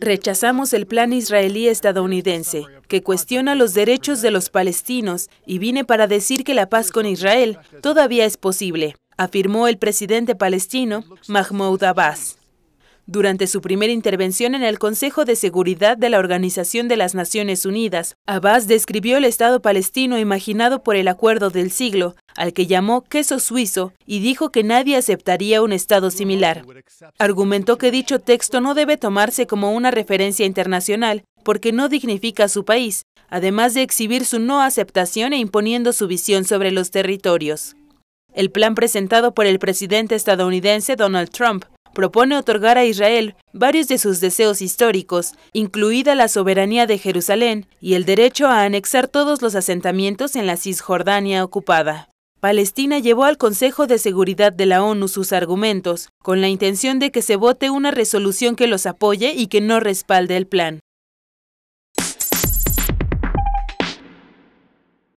Rechazamos el plan israelí-estadounidense, que cuestiona los derechos de los palestinos, y viene para decir que la paz con Israel todavía es posible, afirmó el presidente palestino Mahmoud Abbas durante su primera intervención en el Consejo de Seguridad de la Organización de las Naciones Unidas, Abbas describió el Estado palestino imaginado por el acuerdo del siglo, al que llamó queso suizo, y dijo que nadie aceptaría un Estado similar. Argumentó que dicho texto no debe tomarse como una referencia internacional, porque no dignifica a su país, además de exhibir su no aceptación e imponiendo su visión sobre los territorios. El plan presentado por el presidente estadounidense Donald Trump propone otorgar a Israel varios de sus deseos históricos, incluida la soberanía de Jerusalén y el derecho a anexar todos los asentamientos en la Cisjordania ocupada. Palestina llevó al Consejo de Seguridad de la ONU sus argumentos, con la intención de que se vote una resolución que los apoye y que no respalde el plan.